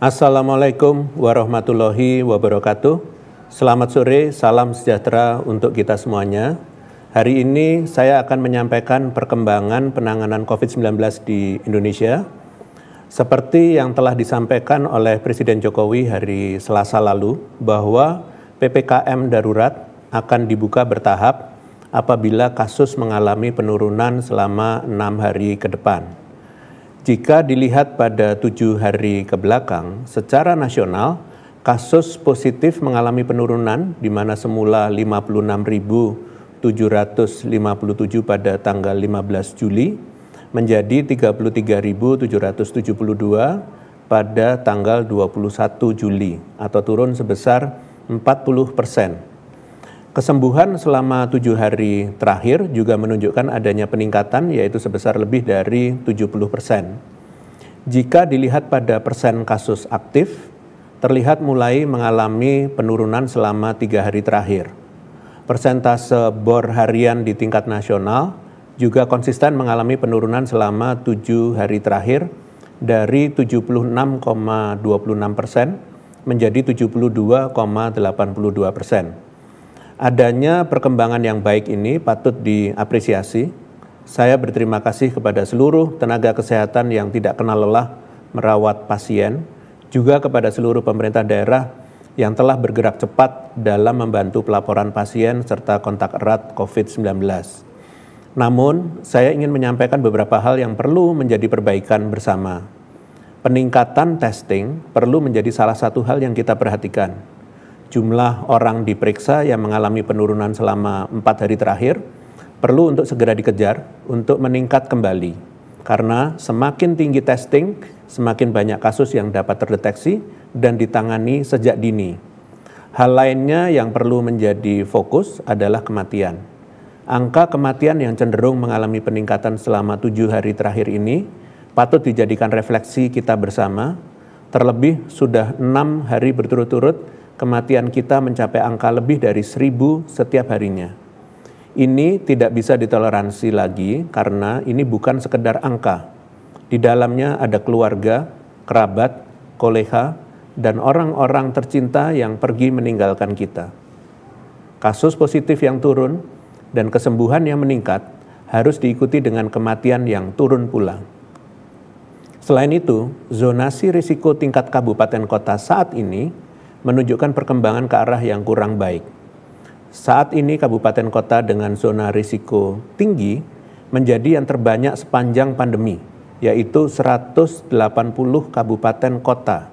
Assalamualaikum warahmatullahi wabarakatuh. Selamat sore, salam sejahtera untuk kita semuanya. Hari ini saya akan menyampaikan perkembangan penanganan COVID-19 di Indonesia. Seperti yang telah disampaikan oleh Presiden Jokowi hari Selasa lalu, bahwa PPKM darurat akan dibuka bertahap apabila kasus mengalami penurunan selama enam hari ke depan. Jika dilihat pada tujuh hari ke belakang, secara nasional kasus positif mengalami penurunan di mana semula 56.757 pada tanggal 15 Juli menjadi 33.772 pada tanggal 21 Juli atau turun sebesar 40 persen. Kesembuhan selama tujuh hari terakhir juga menunjukkan adanya peningkatan yaitu sebesar lebih dari 70 persen. Jika dilihat pada persen kasus aktif, terlihat mulai mengalami penurunan selama tiga hari terakhir. Persentase bor harian di tingkat nasional juga konsisten mengalami penurunan selama tujuh hari terakhir dari 76,26 persen menjadi 72,82 persen. Adanya perkembangan yang baik ini patut diapresiasi. Saya berterima kasih kepada seluruh tenaga kesehatan yang tidak kenal lelah merawat pasien, juga kepada seluruh pemerintah daerah yang telah bergerak cepat dalam membantu pelaporan pasien serta kontak erat COVID-19. Namun, saya ingin menyampaikan beberapa hal yang perlu menjadi perbaikan bersama. Peningkatan testing perlu menjadi salah satu hal yang kita perhatikan jumlah orang diperiksa yang mengalami penurunan selama empat hari terakhir perlu untuk segera dikejar untuk meningkat kembali karena semakin tinggi testing semakin banyak kasus yang dapat terdeteksi dan ditangani sejak dini. Hal lainnya yang perlu menjadi fokus adalah kematian. Angka kematian yang cenderung mengalami peningkatan selama tujuh hari terakhir ini patut dijadikan refleksi kita bersama. Terlebih sudah enam hari berturut-turut kematian kita mencapai angka lebih dari seribu setiap harinya. Ini tidak bisa ditoleransi lagi karena ini bukan sekedar angka. Di dalamnya ada keluarga, kerabat, koleha, dan orang-orang tercinta yang pergi meninggalkan kita. Kasus positif yang turun dan kesembuhan yang meningkat harus diikuti dengan kematian yang turun pula. Selain itu, zonasi risiko tingkat kabupaten kota saat ini menunjukkan perkembangan ke arah yang kurang baik. Saat ini kabupaten kota dengan zona risiko tinggi menjadi yang terbanyak sepanjang pandemi, yaitu 180 kabupaten kota.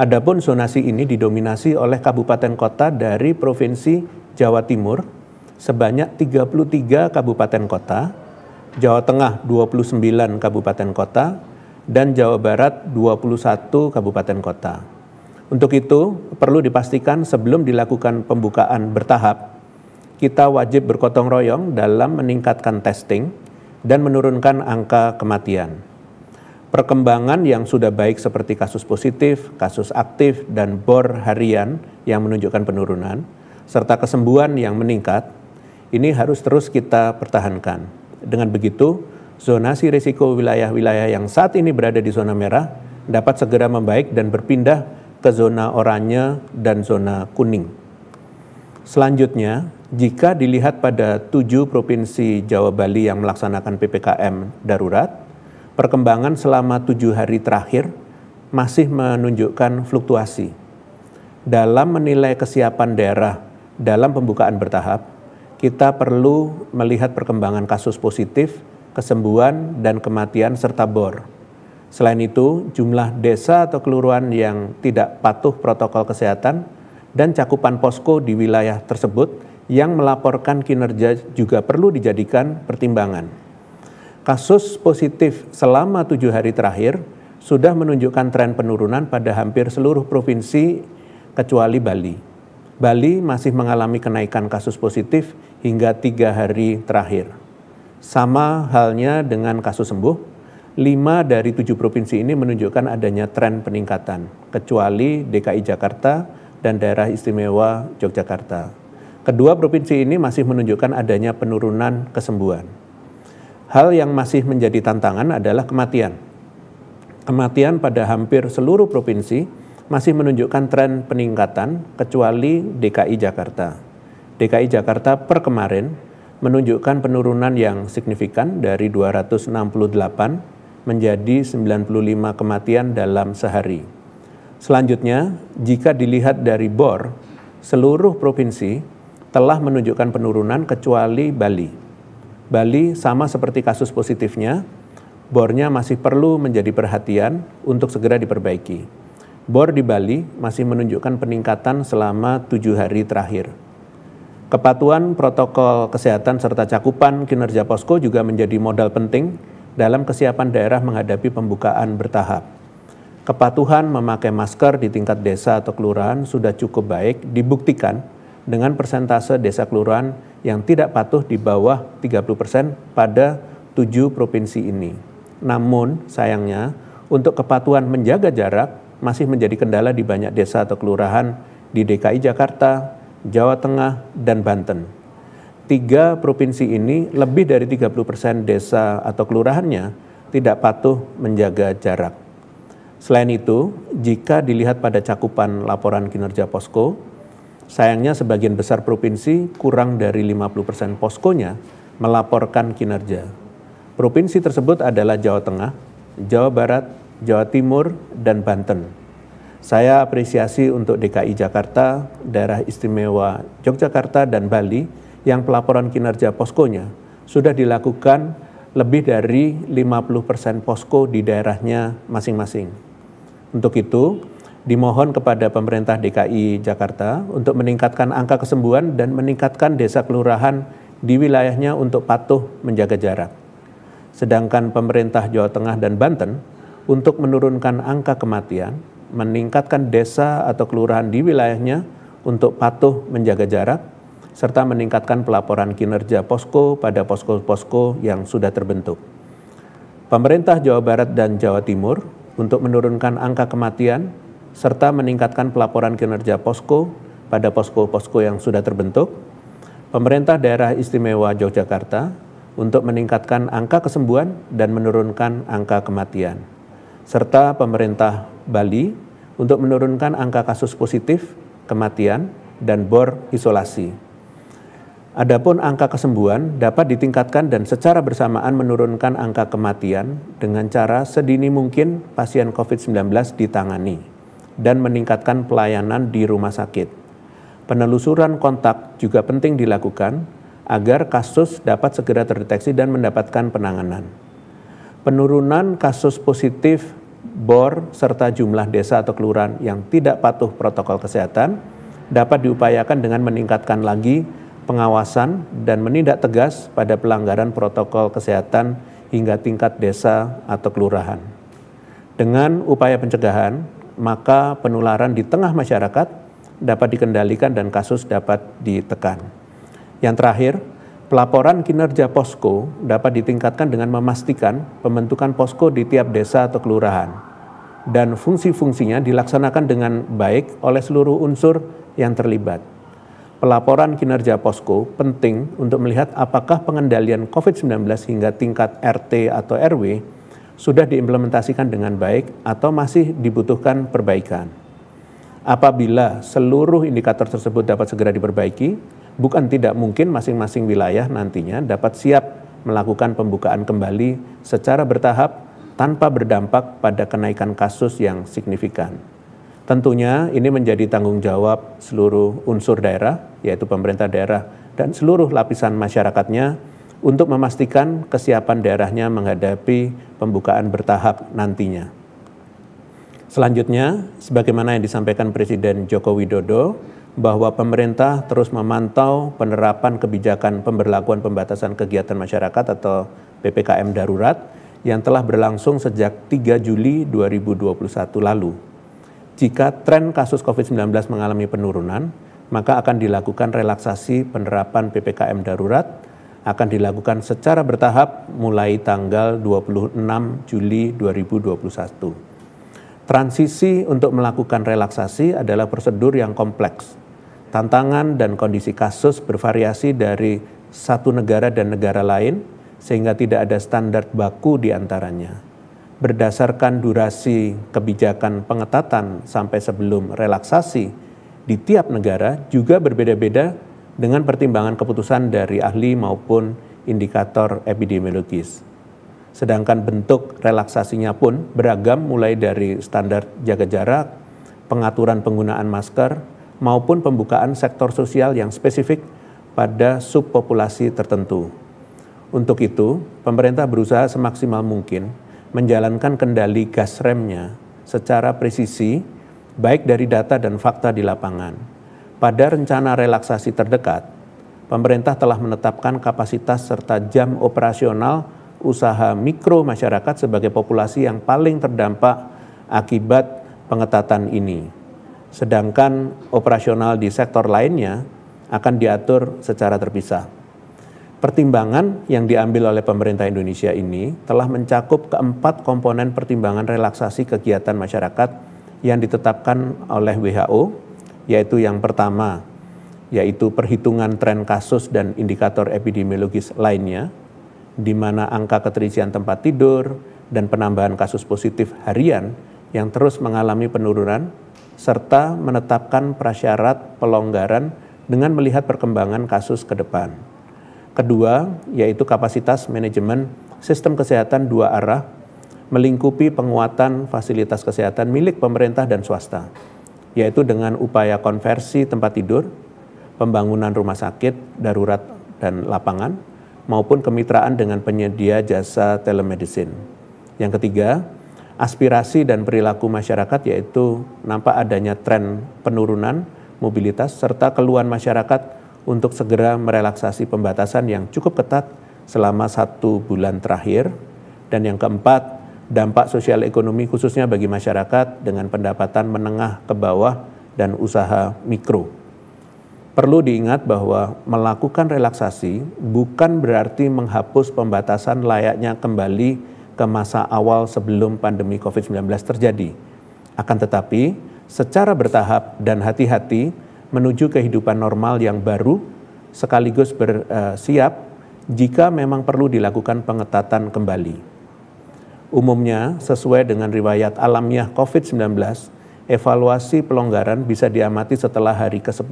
Adapun zonasi ini didominasi oleh kabupaten kota dari provinsi Jawa Timur sebanyak 33 kabupaten kota, Jawa Tengah 29 kabupaten kota, dan Jawa Barat 21 kabupaten kota. Untuk itu, perlu dipastikan sebelum dilakukan pembukaan bertahap, kita wajib bergotong royong dalam meningkatkan testing dan menurunkan angka kematian. Perkembangan yang sudah baik seperti kasus positif, kasus aktif, dan bor harian yang menunjukkan penurunan, serta kesembuhan yang meningkat, ini harus terus kita pertahankan. Dengan begitu, zonasi risiko wilayah-wilayah yang saat ini berada di zona merah dapat segera membaik dan berpindah ke zona oranye dan zona kuning. Selanjutnya, jika dilihat pada tujuh provinsi Jawa Bali yang melaksanakan PPKM darurat, perkembangan selama tujuh hari terakhir masih menunjukkan fluktuasi. Dalam menilai kesiapan daerah dalam pembukaan bertahap, kita perlu melihat perkembangan kasus positif, kesembuhan, dan kematian serta bor. Selain itu, jumlah desa atau kelurahan yang tidak patuh protokol kesehatan dan cakupan posko di wilayah tersebut yang melaporkan kinerja juga perlu dijadikan pertimbangan. Kasus positif selama tujuh hari terakhir sudah menunjukkan tren penurunan pada hampir seluruh provinsi kecuali Bali. Bali masih mengalami kenaikan kasus positif hingga tiga hari terakhir. Sama halnya dengan kasus sembuh, 5 dari 7 provinsi ini menunjukkan adanya tren peningkatan, kecuali DKI Jakarta dan daerah istimewa Yogyakarta. Kedua provinsi ini masih menunjukkan adanya penurunan kesembuhan. Hal yang masih menjadi tantangan adalah kematian. Kematian pada hampir seluruh provinsi masih menunjukkan tren peningkatan, kecuali DKI Jakarta. DKI Jakarta per kemarin menunjukkan penurunan yang signifikan dari 268 menjadi 95 kematian dalam sehari. Selanjutnya, jika dilihat dari BOR, seluruh provinsi telah menunjukkan penurunan kecuali Bali. Bali sama seperti kasus positifnya, bornya masih perlu menjadi perhatian untuk segera diperbaiki. Bor di Bali masih menunjukkan peningkatan selama tujuh hari terakhir. Kepatuhan protokol kesehatan serta cakupan kinerja posko juga menjadi modal penting dalam kesiapan daerah menghadapi pembukaan bertahap. Kepatuhan memakai masker di tingkat desa atau kelurahan sudah cukup baik dibuktikan dengan persentase desa kelurahan yang tidak patuh di bawah 30% pada tujuh provinsi ini. Namun, sayangnya, untuk kepatuhan menjaga jarak masih menjadi kendala di banyak desa atau kelurahan di DKI Jakarta, Jawa Tengah, dan Banten tiga provinsi ini lebih dari 30% desa atau kelurahannya tidak patuh menjaga jarak. Selain itu, jika dilihat pada cakupan laporan kinerja posko, sayangnya sebagian besar provinsi kurang dari 50% poskonya melaporkan kinerja. Provinsi tersebut adalah Jawa Tengah, Jawa Barat, Jawa Timur, dan Banten. Saya apresiasi untuk DKI Jakarta, Daerah Istimewa Yogyakarta, dan Bali yang pelaporan kinerja poskonya sudah dilakukan lebih dari 50% posko di daerahnya masing-masing. Untuk itu, dimohon kepada pemerintah DKI Jakarta untuk meningkatkan angka kesembuhan dan meningkatkan desa kelurahan di wilayahnya untuk patuh menjaga jarak. Sedangkan pemerintah Jawa Tengah dan Banten untuk menurunkan angka kematian, meningkatkan desa atau kelurahan di wilayahnya untuk patuh menjaga jarak, serta meningkatkan pelaporan kinerja posko pada posko-posko yang sudah terbentuk. Pemerintah Jawa Barat dan Jawa Timur untuk menurunkan angka kematian serta meningkatkan pelaporan kinerja posko pada posko-posko yang sudah terbentuk. Pemerintah Daerah Istimewa Yogyakarta untuk meningkatkan angka kesembuhan dan menurunkan angka kematian. Serta pemerintah Bali untuk menurunkan angka kasus positif, kematian, dan bor isolasi. Adapun angka kesembuhan dapat ditingkatkan dan secara bersamaan menurunkan angka kematian dengan cara sedini mungkin pasien COVID-19 ditangani dan meningkatkan pelayanan di rumah sakit. Penelusuran kontak juga penting dilakukan agar kasus dapat segera terdeteksi dan mendapatkan penanganan. Penurunan kasus positif BOR serta jumlah desa atau kelurahan yang tidak patuh protokol kesehatan dapat diupayakan dengan meningkatkan lagi pengawasan dan menindak tegas pada pelanggaran protokol kesehatan hingga tingkat desa atau kelurahan. Dengan upaya pencegahan, maka penularan di tengah masyarakat dapat dikendalikan dan kasus dapat ditekan. Yang terakhir, pelaporan kinerja posko dapat ditingkatkan dengan memastikan pembentukan posko di tiap desa atau kelurahan dan fungsi-fungsinya dilaksanakan dengan baik oleh seluruh unsur yang terlibat Pelaporan kinerja posko penting untuk melihat apakah pengendalian COVID-19 hingga tingkat RT atau RW sudah diimplementasikan dengan baik atau masih dibutuhkan perbaikan. Apabila seluruh indikator tersebut dapat segera diperbaiki, bukan tidak mungkin masing-masing wilayah nantinya dapat siap melakukan pembukaan kembali secara bertahap tanpa berdampak pada kenaikan kasus yang signifikan. Tentunya ini menjadi tanggung jawab seluruh unsur daerah, yaitu pemerintah daerah dan seluruh lapisan masyarakatnya untuk memastikan kesiapan daerahnya menghadapi pembukaan bertahap nantinya. Selanjutnya, sebagaimana yang disampaikan Presiden Joko Widodo, bahwa pemerintah terus memantau penerapan kebijakan pemberlakuan pembatasan kegiatan masyarakat atau PPKM darurat yang telah berlangsung sejak 3 Juli 2021 lalu. Jika tren kasus COVID-19 mengalami penurunan, maka akan dilakukan relaksasi penerapan PPKM darurat akan dilakukan secara bertahap mulai tanggal 26 Juli 2021. Transisi untuk melakukan relaksasi adalah prosedur yang kompleks. Tantangan dan kondisi kasus bervariasi dari satu negara dan negara lain, sehingga tidak ada standar baku di antaranya berdasarkan durasi kebijakan pengetatan sampai sebelum relaksasi di tiap negara juga berbeda-beda dengan pertimbangan keputusan dari ahli maupun indikator epidemiologis. Sedangkan bentuk relaksasinya pun beragam mulai dari standar jaga jarak, pengaturan penggunaan masker, maupun pembukaan sektor sosial yang spesifik pada subpopulasi tertentu. Untuk itu, pemerintah berusaha semaksimal mungkin menjalankan kendali gas remnya secara presisi, baik dari data dan fakta di lapangan. Pada rencana relaksasi terdekat, pemerintah telah menetapkan kapasitas serta jam operasional usaha mikro masyarakat sebagai populasi yang paling terdampak akibat pengetatan ini. Sedangkan operasional di sektor lainnya akan diatur secara terpisah. Pertimbangan yang diambil oleh pemerintah Indonesia ini telah mencakup keempat komponen pertimbangan relaksasi kegiatan masyarakat yang ditetapkan oleh WHO, yaitu yang pertama, yaitu perhitungan tren kasus dan indikator epidemiologis lainnya, di mana angka keterisian tempat tidur dan penambahan kasus positif harian yang terus mengalami penurunan, serta menetapkan prasyarat pelonggaran dengan melihat perkembangan kasus ke depan. Kedua, yaitu kapasitas manajemen sistem kesehatan dua arah melingkupi penguatan fasilitas kesehatan milik pemerintah dan swasta, yaitu dengan upaya konversi tempat tidur, pembangunan rumah sakit, darurat dan lapangan, maupun kemitraan dengan penyedia jasa telemedicine. Yang ketiga, aspirasi dan perilaku masyarakat yaitu nampak adanya tren penurunan mobilitas serta keluhan masyarakat untuk segera merelaksasi pembatasan yang cukup ketat selama satu bulan terakhir. Dan yang keempat, dampak sosial ekonomi khususnya bagi masyarakat dengan pendapatan menengah ke bawah dan usaha mikro. Perlu diingat bahwa melakukan relaksasi bukan berarti menghapus pembatasan layaknya kembali ke masa awal sebelum pandemi COVID-19 terjadi. Akan tetapi, secara bertahap dan hati-hati, menuju kehidupan normal yang baru, sekaligus bersiap eh, jika memang perlu dilakukan pengetatan kembali. Umumnya, sesuai dengan riwayat alamiah COVID-19, evaluasi pelonggaran bisa diamati setelah hari ke-10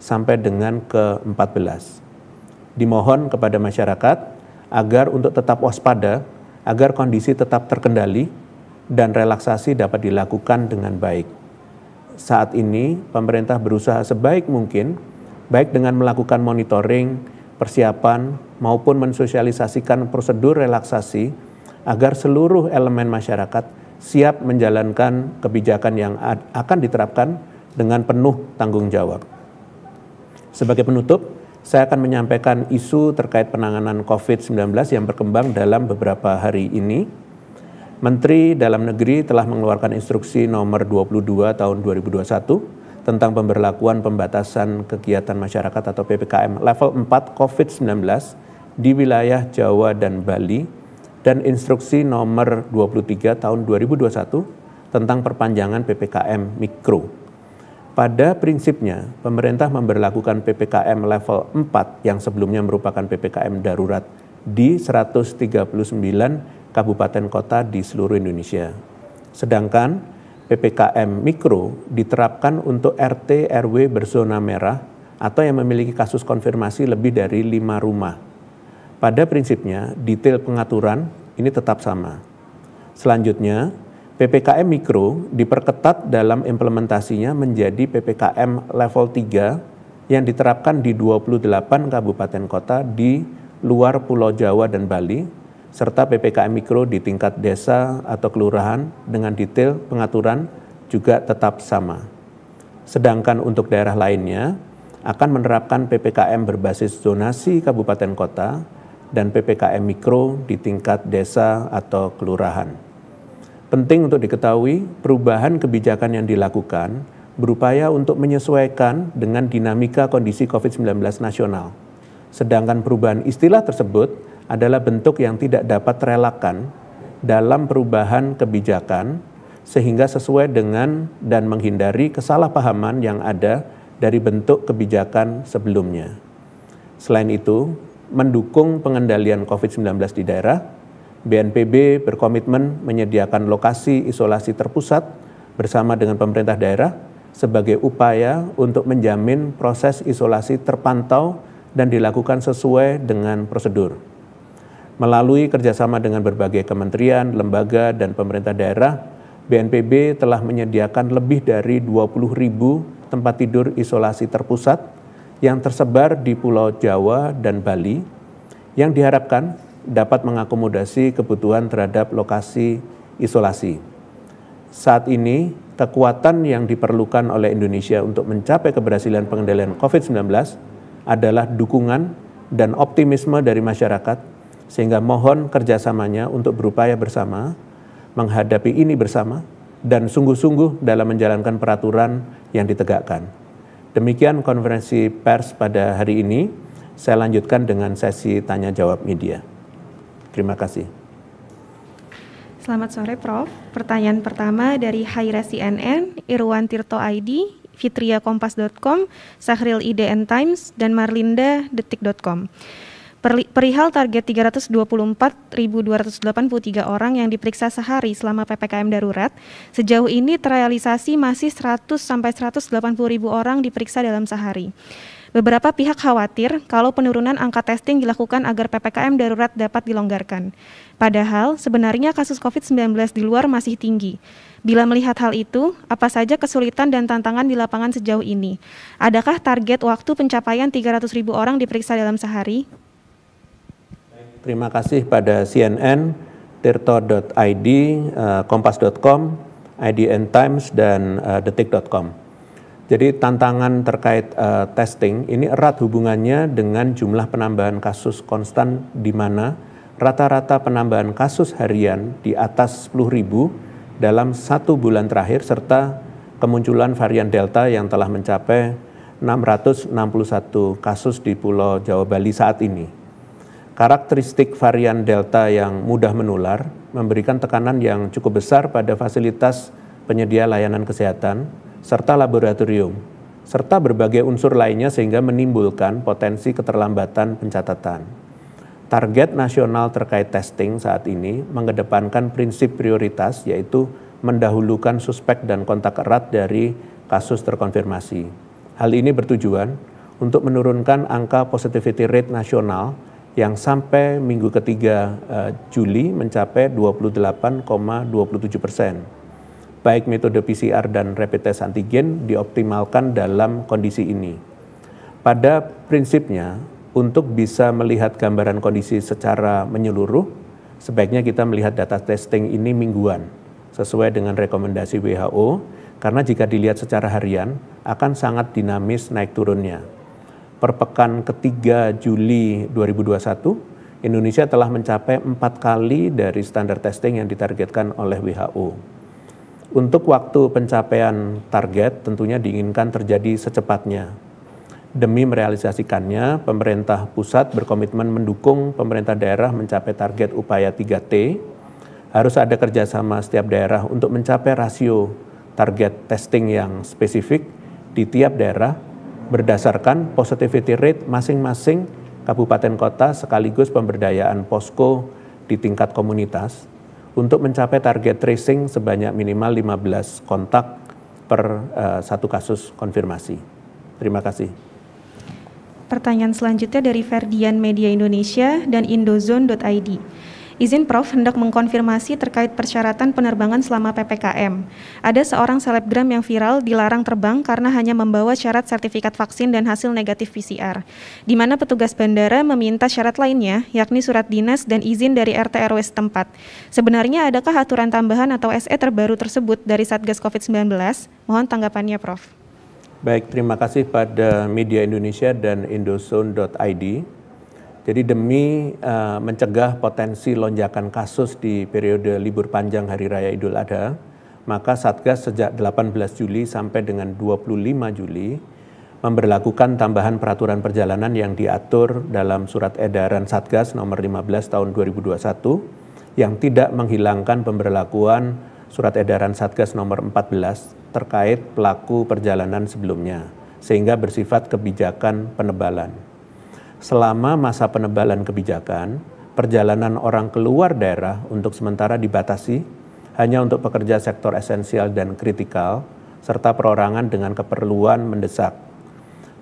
sampai dengan ke-14. Dimohon kepada masyarakat agar untuk tetap waspada, agar kondisi tetap terkendali, dan relaksasi dapat dilakukan dengan baik saat ini pemerintah berusaha sebaik mungkin, baik dengan melakukan monitoring, persiapan, maupun mensosialisasikan prosedur relaksasi agar seluruh elemen masyarakat siap menjalankan kebijakan yang akan diterapkan dengan penuh tanggung jawab. Sebagai penutup, saya akan menyampaikan isu terkait penanganan COVID-19 yang berkembang dalam beberapa hari ini. Menteri Dalam Negeri telah mengeluarkan instruksi nomor 22 tahun 2021 tentang pemberlakuan pembatasan kegiatan masyarakat atau PPKM level 4 COVID-19 di wilayah Jawa dan Bali dan instruksi nomor 23 tahun 2021 tentang perpanjangan PPKM mikro. Pada prinsipnya, pemerintah memberlakukan PPKM level 4 yang sebelumnya merupakan PPKM darurat di 139 kabupaten kota di seluruh Indonesia. Sedangkan PPKM mikro diterapkan untuk RT RW berzona merah atau yang memiliki kasus konfirmasi lebih dari lima rumah. Pada prinsipnya, detail pengaturan ini tetap sama. Selanjutnya, PPKM mikro diperketat dalam implementasinya menjadi PPKM level 3 yang diterapkan di 28 kabupaten kota di luar Pulau Jawa dan Bali serta PPKM Mikro di tingkat desa atau kelurahan dengan detail pengaturan juga tetap sama. Sedangkan untuk daerah lainnya akan menerapkan PPKM berbasis zonasi kabupaten kota dan PPKM Mikro di tingkat desa atau kelurahan. Penting untuk diketahui, perubahan kebijakan yang dilakukan berupaya untuk menyesuaikan dengan dinamika kondisi COVID-19 nasional. Sedangkan perubahan istilah tersebut adalah bentuk yang tidak dapat terelakkan dalam perubahan kebijakan sehingga sesuai dengan dan menghindari kesalahpahaman yang ada dari bentuk kebijakan sebelumnya. Selain itu, mendukung pengendalian COVID-19 di daerah, BNPB berkomitmen menyediakan lokasi isolasi terpusat bersama dengan pemerintah daerah sebagai upaya untuk menjamin proses isolasi terpantau dan dilakukan sesuai dengan prosedur. Melalui kerjasama dengan berbagai kementerian, lembaga, dan pemerintah daerah, BNPB telah menyediakan lebih dari 20 ribu tempat tidur isolasi terpusat yang tersebar di Pulau Jawa dan Bali yang diharapkan dapat mengakomodasi kebutuhan terhadap lokasi isolasi. Saat ini, kekuatan yang diperlukan oleh Indonesia untuk mencapai keberhasilan pengendalian COVID-19 adalah dukungan dan optimisme dari masyarakat sehingga mohon kerjasamanya untuk berupaya bersama, menghadapi ini bersama, dan sungguh-sungguh dalam menjalankan peraturan yang ditegakkan. Demikian konferensi pers pada hari ini. Saya lanjutkan dengan sesi tanya jawab media. Terima kasih. Selamat sore Prof. Pertanyaan pertama dari Haira CNN, Irwan Tirto ID, kompas.com Sahril IDN Times, dan Marlinda detik.com. Perihal target 324.283 orang yang diperiksa sehari selama PPKM darurat, sejauh ini terrealisasi masih 100 sampai 180.000 orang diperiksa dalam sehari. Beberapa pihak khawatir kalau penurunan angka testing dilakukan agar PPKM darurat dapat dilonggarkan. Padahal sebenarnya kasus COVID-19 di luar masih tinggi. Bila melihat hal itu, apa saja kesulitan dan tantangan di lapangan sejauh ini? Adakah target waktu pencapaian 300 ribu orang diperiksa dalam sehari? Terima kasih pada CNN, tirto.id, eh, kompas.com, IDN Times, dan eh, detik.com. Jadi tantangan terkait uh, testing ini erat hubungannya dengan jumlah penambahan kasus konstan di mana rata-rata penambahan kasus harian di atas 10 ribu dalam satu bulan terakhir serta kemunculan varian Delta yang telah mencapai 661 kasus di Pulau Jawa Bali saat ini karakteristik varian Delta yang mudah menular memberikan tekanan yang cukup besar pada fasilitas penyedia layanan kesehatan serta laboratorium serta berbagai unsur lainnya sehingga menimbulkan potensi keterlambatan pencatatan. Target nasional terkait testing saat ini mengedepankan prinsip prioritas yaitu mendahulukan suspek dan kontak erat dari kasus terkonfirmasi. Hal ini bertujuan untuk menurunkan angka positivity rate nasional yang sampai minggu ketiga uh, Juli mencapai 28,27 persen. Baik metode PCR dan rapid test antigen dioptimalkan dalam kondisi ini. Pada prinsipnya, untuk bisa melihat gambaran kondisi secara menyeluruh, sebaiknya kita melihat data testing ini mingguan, sesuai dengan rekomendasi WHO, karena jika dilihat secara harian, akan sangat dinamis naik turunnya perpekan ketiga Juli 2021, Indonesia telah mencapai empat kali dari standar testing yang ditargetkan oleh WHO. Untuk waktu pencapaian target tentunya diinginkan terjadi secepatnya. Demi merealisasikannya, pemerintah pusat berkomitmen mendukung pemerintah daerah mencapai target upaya 3T. Harus ada kerjasama setiap daerah untuk mencapai rasio target testing yang spesifik di tiap daerah berdasarkan positivity rate masing-masing kabupaten kota sekaligus pemberdayaan posko di tingkat komunitas untuk mencapai target tracing sebanyak minimal 15 kontak per uh, satu kasus konfirmasi. Terima kasih. Pertanyaan selanjutnya dari Ferdian Media Indonesia dan indozone.id. Izin Prof hendak mengkonfirmasi terkait persyaratan penerbangan selama PPKM. Ada seorang selebgram yang viral dilarang terbang karena hanya membawa syarat sertifikat vaksin dan hasil negatif PCR, di mana petugas bandara meminta syarat lainnya, yakni surat dinas dan izin dari RT RW setempat. Sebenarnya adakah aturan tambahan atau SE terbaru tersebut dari Satgas COVID-19? Mohon tanggapannya Prof. Baik, terima kasih pada media Indonesia dan Indosun.id. Jadi demi uh, mencegah potensi lonjakan kasus di periode libur panjang Hari Raya Idul Adha, maka Satgas sejak 18 Juli sampai dengan 25 Juli memberlakukan tambahan peraturan perjalanan yang diatur dalam surat edaran Satgas nomor 15 tahun 2021 yang tidak menghilangkan pemberlakuan surat edaran Satgas nomor 14 terkait pelaku perjalanan sebelumnya sehingga bersifat kebijakan penebalan selama masa penebalan kebijakan, perjalanan orang keluar daerah untuk sementara dibatasi hanya untuk pekerja sektor esensial dan kritikal, serta perorangan dengan keperluan mendesak.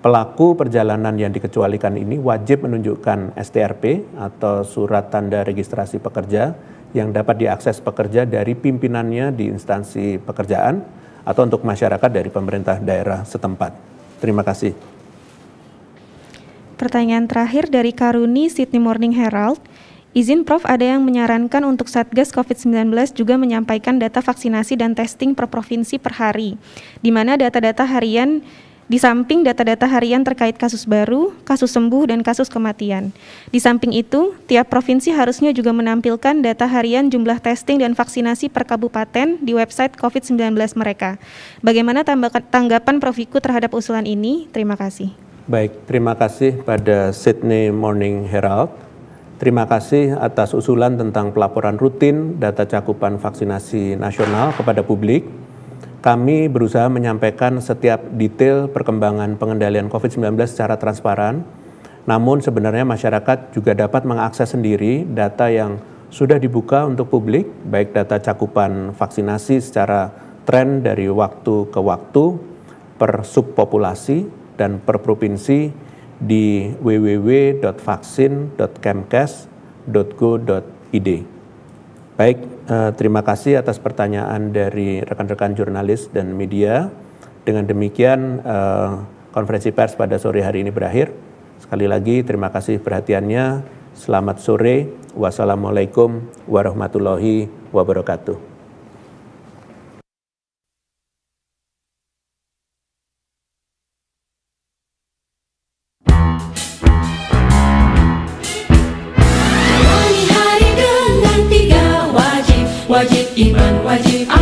Pelaku perjalanan yang dikecualikan ini wajib menunjukkan STRP atau surat tanda registrasi pekerja yang dapat diakses pekerja dari pimpinannya di instansi pekerjaan atau untuk masyarakat dari pemerintah daerah setempat. Terima kasih. Pertanyaan terakhir dari Karuni Sydney Morning Herald. Izin Prof, ada yang menyarankan untuk Satgas COVID-19 juga menyampaikan data vaksinasi dan testing per provinsi per hari, di mana data-data harian di samping data-data harian terkait kasus baru, kasus sembuh, dan kasus kematian. Di samping itu, tiap provinsi harusnya juga menampilkan data harian jumlah testing dan vaksinasi per kabupaten di website COVID-19 mereka. Bagaimana tanggapan Prof. Iku terhadap usulan ini? Terima kasih. Baik, terima kasih pada Sydney Morning Herald. Terima kasih atas usulan tentang pelaporan rutin data cakupan vaksinasi nasional kepada publik. Kami berusaha menyampaikan setiap detail perkembangan pengendalian COVID-19 secara transparan. Namun sebenarnya masyarakat juga dapat mengakses sendiri data yang sudah dibuka untuk publik, baik data cakupan vaksinasi secara tren dari waktu ke waktu per subpopulasi dan per provinsi di www.vaksin.kemkes.go.id. Baik, eh, terima kasih atas pertanyaan dari rekan-rekan jurnalis dan media. Dengan demikian, eh, konferensi pers pada sore hari ini berakhir. Sekali lagi, terima kasih perhatiannya. Selamat sore. Wassalamualaikum warahmatullahi wabarakatuh. wajib iman wajib